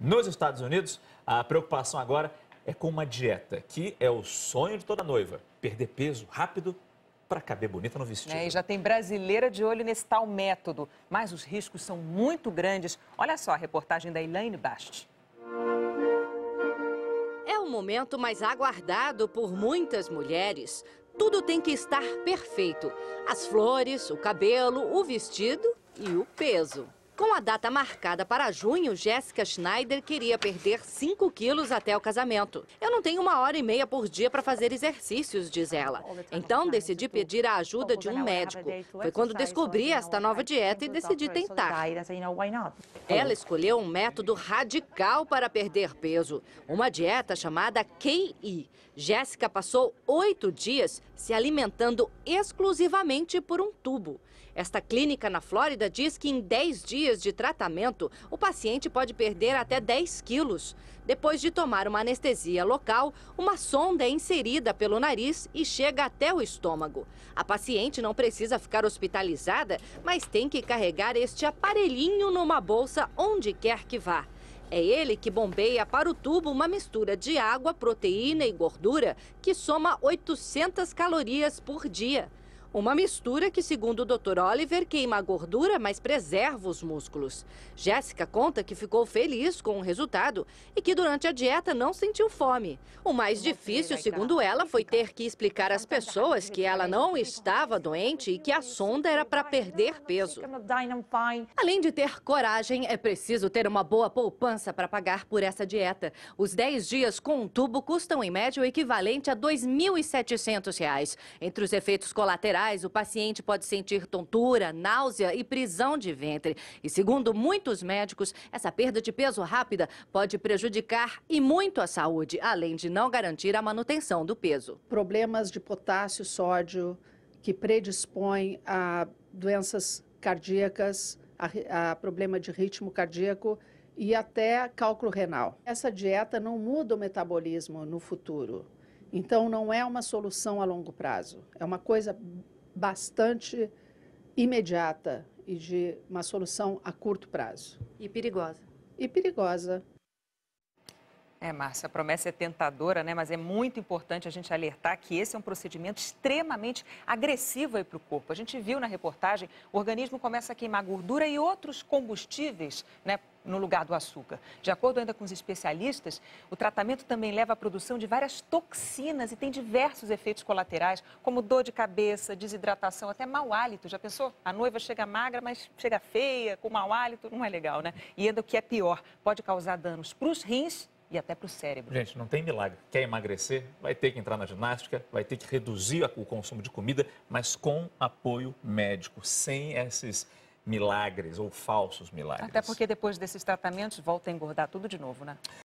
Nos Estados Unidos, a preocupação agora é com uma dieta, que é o sonho de toda noiva: perder peso rápido para caber bonita no vestido. É, e já tem brasileira de olho nesse tal método, mas os riscos são muito grandes. Olha só a reportagem da Elaine Bast. É o momento mais aguardado por muitas mulheres. Tudo tem que estar perfeito: as flores, o cabelo, o vestido e o peso. Com a data marcada para junho, Jéssica Schneider queria perder 5 quilos até o casamento. Eu não tenho uma hora e meia por dia para fazer exercícios, diz ela. Então decidi pedir a ajuda de um médico. Foi quando descobri esta nova dieta e decidi tentar. Ela escolheu um método radical para perder peso, uma dieta chamada KI. Jéssica passou oito dias se alimentando exclusivamente por um tubo. Esta clínica na Flórida diz que em 10 dias de tratamento, o paciente pode perder até 10 quilos. Depois de tomar uma anestesia local, uma sonda é inserida pelo nariz e chega até o estômago. A paciente não precisa ficar hospitalizada, mas tem que carregar este aparelhinho numa bolsa onde quer que vá. É ele que bombeia para o tubo uma mistura de água, proteína e gordura que soma 800 calorias por dia. Uma mistura que, segundo o Dr. Oliver, queima a gordura, mas preserva os músculos. Jéssica conta que ficou feliz com o resultado e que durante a dieta não sentiu fome. O mais difícil, segundo ela, foi ter que explicar às pessoas que ela não estava doente e que a sonda era para perder peso. Além de ter coragem, é preciso ter uma boa poupança para pagar por essa dieta. Os 10 dias com um tubo custam, em média, o equivalente a R$ 2.700. Entre os efeitos colaterais, cerebrais, o paciente pode sentir tontura, náusea e prisão de ventre. E segundo muitos médicos, essa perda de peso rápida pode prejudicar e muito a saúde, além de não garantir a manutenção do peso. Problemas de potássio, sódio, que predispõem a doenças cardíacas, a, a problema de ritmo cardíaco e até cálculo renal. Essa dieta não muda o metabolismo no futuro. Então, não é uma solução a longo prazo, é uma coisa bastante imediata e de uma solução a curto prazo. E perigosa. E perigosa. É, Márcia, a promessa é tentadora, né? Mas é muito importante a gente alertar que esse é um procedimento extremamente agressivo para o corpo. A gente viu na reportagem, o organismo começa a queimar gordura e outros combustíveis, né? No lugar do açúcar. De acordo ainda com os especialistas, o tratamento também leva à produção de várias toxinas e tem diversos efeitos colaterais, como dor de cabeça, desidratação, até mau hálito. Já pensou? A noiva chega magra, mas chega feia, com mau hálito, não é legal, né? E ainda o que é pior, pode causar danos para os rins e até para o cérebro. Gente, não tem milagre. Quer emagrecer? Vai ter que entrar na ginástica, vai ter que reduzir o consumo de comida, mas com apoio médico, sem esses milagres ou falsos milagres. Até porque depois desses tratamentos volta a engordar tudo de novo, né?